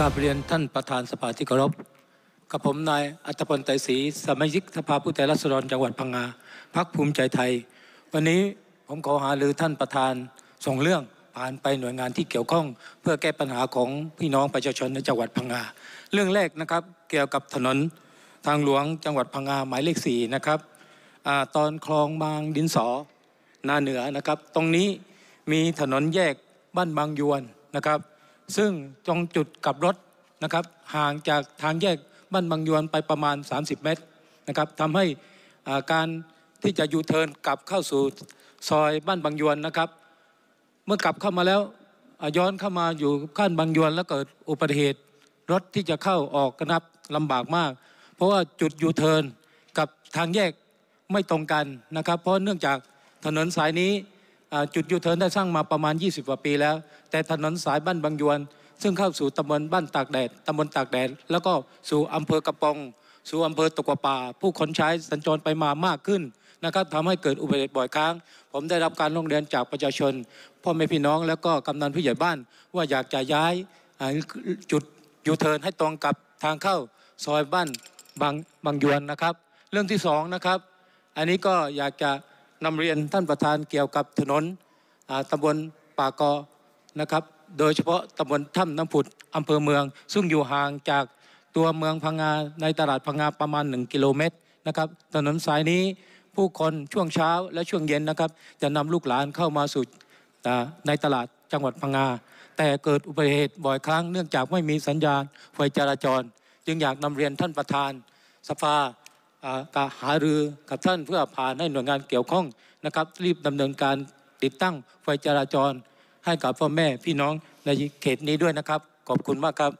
กาบเรียนท่านประธานสภาที่เคารพกับผมนายอัตพลไตรศรีสมาชิกสภาผู้แทนราษฎรจังหวัดพังงาพักภูมิใจไทย วันนี้ผมขอหารือท่านประธานส่งเรื่องผ่านไปหน่วยงานที่เกี่ยวข้อง เพื่อแก้ปัญหาของพี่น้องประชาชนในจังหวัดพังงาเรื่องแรกนะครับ เกี่ยวกับถนนทางหลวงจังหวัดพังงาหมายเลขสี่นะครับอตอนคลองบางดินสอนาเหนือนะครับ ตรงนี้มีถนนแยกบ้านบางยวนนะครับซึ่งตรงจุดกับรถนะครับห่างจากทางแยกบ้านบางยวนไปประมาณ 30 เมตรนะครับทำให้การที่จะยูเทิร์นกลับเข้าสู่ซอยบ้านบางยวนนะครับ เมื่อกลับเข้ามาแล้วย้อนเข้ามาอยู่ข้านบางยวนแล้วเกิดอุบัติเหตุ รถที่จะเข้าออกกระนับลำบากมาก เพราะว่าจุดยูเทิร์นกับทางแยกไม่ตรงกันนะครับ เพราะเนื่องจากถนนสายนี้จุดยูเทิร์นได้สร้างมาประมาณ 20กว่าปีแล้ว แต่ถนนสายบ้านบางยวน ซึ่งเข้าสู่ตำบลบ้านตากแดดตำบลตากแดด แล้วก็สู่อำเภอกระปอง สู่อำเภอตะกวป่า ผู้คนใช้สัญจรไปมามากขึ้นนะครับทำให้เกิดอุบัติเหตุบ่อยครั้งผมได้รับการร้องเรียนจากประชาชนพ่อแม่พี่น้องแล้วก็กำนันผู้ใหญ่บ้านว่าอยากจะย้ายจุดยูเทิร์นให้ตรงกับทางเข้าซอยบ้านบางบางยวนนะครับ เรื่องที่สองนะครับ อันนี้ก็อยากจะนำเรียนท่านประธานเกี่ยวกับถนนตำบลป่ากอนะครับ โดยเฉพาะตำบลถ้ำน้ำผุดอำเภอเมือง ซึ่งอยู่ห่างจากตัวเมืองพังงาในตลาดพังงาประมาณ1กิโลเมตรนะครับถนนสายนี้ผู้คนช่วงเช้าและช่วงเย็นนะครับจะนำลูกหลานเข้ามาสู่ในตลาดจังหวัดพังงาแต่เกิดอุบัติเหตุบ่อยครั้งเนื่องจากไม่มีสัญญาณไฟจราจร จึงอยากนำเรียนท่านประธานสภาการหารือกับท่านเพื่อผ่านให้หน่วยงานเกี่ยวข้องนะครับ รีบดำเนินการติดตั้งไฟจราจร ให้กับพ่อแม่พี่น้องในเขตนี้ด้วยนะครับ ขอบคุณมากครับ